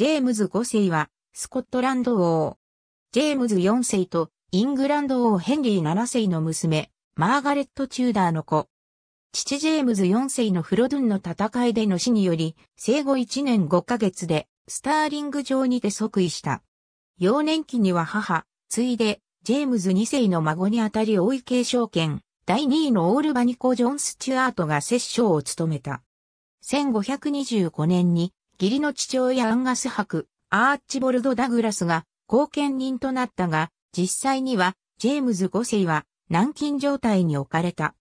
ジェームズ5世は、スコットランド王。ジェームズ4世と、イングランド王ヘンリー7世の娘、マーガレット・チューダーの子。父ジェームズ4世のフロドゥンの戦いでの死により、生後1年5ヶ月で、スターリング城にて即位した。幼年期には母、ついで、ジェームズ2世の孫にあたり王位継承権、第2位のオールバニコ・ジョン・スチュアートが摂政を務めた。1525年に義理の父親アンガス博、アーチボルド・ダグラスが後見人となったが、実際にはジェームズ5世は軟禁状態に置かれた。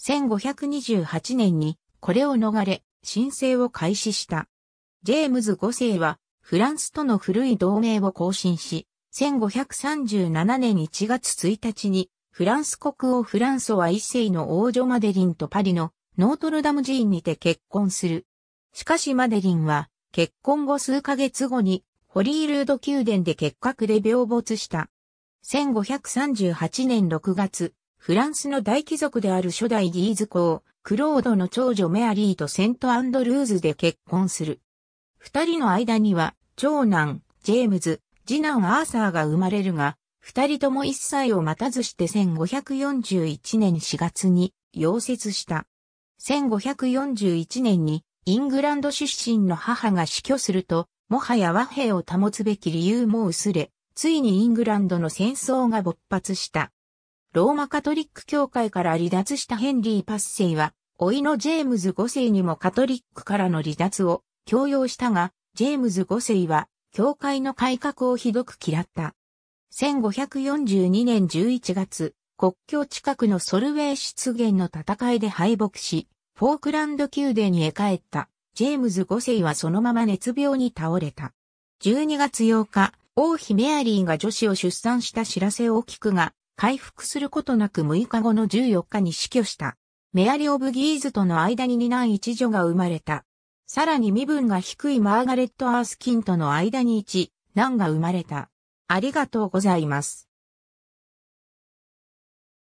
1528年にこれを逃れ、申請を開始した。ジェームズ5世はフランスとの古い同盟を更新し、1537年1月1日にフランス国王フランソワ一世の王女マデリンとパリのノートルダム寺院にて結婚する。しかしマデリンは、結婚後数ヶ月後に、ホリールード宮殿で結核で病没した。1538年6月、フランスの大貴族である初代ギーズ公、クロードの長女メアリーとセントアンドルーズで結婚する。二人の間には、長男、ジェームズ、次男アーサーが生まれるが、二人とも一歳を待たずして1541年4月に溶接した。1541年にイングランド出身の母が死去すると、もはや和平を保つべき理由も薄れ、ついにイングランドの戦争が勃発した。ローマカトリック教会から離脱したヘンリー・パッセイは、老いのジェームズ5世にもカトリックからの離脱を強要したが、ジェームズ5世は、教会の改革をひどく嫌った。1542年11月、国境近くのソルウェイ出現の戦いで敗北し、フォークランド宮殿に帰った、ジェームズ5世はそのまま熱病に倒れた。12月8日、王妃メアリーが女子を出産した知らせを聞くが、回復することなく6日後の14日に死去した。メアリー・オブ・ギーズとの間に二男一女が生まれた。さらに身分が低いマーガレット・アースキンとの間に一男が生まれた。ありがとうございます。